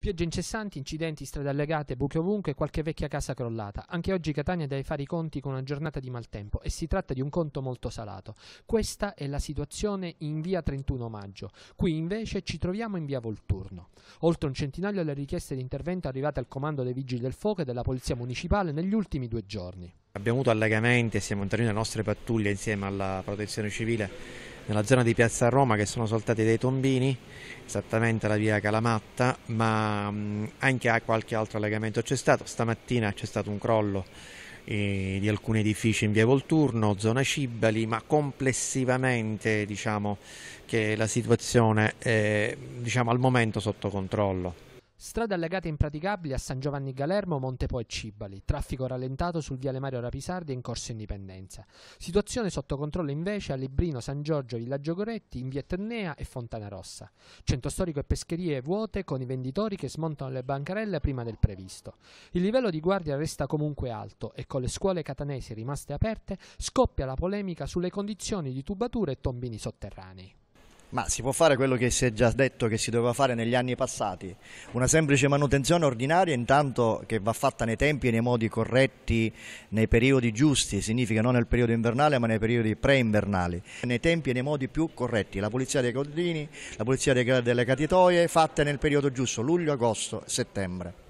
Piogge incessanti, incidenti, strade allegate, buche ovunque e qualche vecchia casa crollata. Anche oggi Catania deve fare i conti con una giornata di maltempo e si tratta di un conto molto salato. Questa è la situazione in via 31 maggio. Qui invece ci troviamo in via Volturno. Oltre un centinaio le richieste di intervento arrivate al comando dei Vigili del Fuoco e della Polizia Municipale negli ultimi due giorni. Abbiamo avuto allegamenti e siamo intervenuti le nostre pattuglie insieme alla Protezione Civile nella zona di Piazza Roma che sono saltati dei tombini, esattamente la via Calamatta, ma anche a qualche altro allegamento c'è stato. Stamattina c'è stato un crollo eh, di alcuni edifici in via Volturno, zona Cibali, ma complessivamente diciamo che la situazione è diciamo, al momento sotto controllo. Strade allegate impraticabili a San Giovanni Galermo, Montepo e Cibali, traffico rallentato sul viale Mario Rapisardi in corso Indipendenza. Situazione sotto controllo invece a Librino, San Giorgio, Villaggio Goretti, in via e Fontana Rossa. Centro storico e pescherie vuote con i venditori che smontano le bancarelle prima del previsto. Il livello di guardia resta comunque alto e con le scuole catanesi rimaste aperte scoppia la polemica sulle condizioni di tubature e tombini sotterranei. Ma si può fare quello che si è già detto che si doveva fare negli anni passati, una semplice manutenzione ordinaria intanto che va fatta nei tempi e nei modi corretti, nei periodi giusti, significa non nel periodo invernale ma nei periodi pre-invernali, nei tempi e nei modi più corretti, la pulizia dei codrini, la pulizia delle catitoie fatte nel periodo giusto, luglio, agosto, settembre.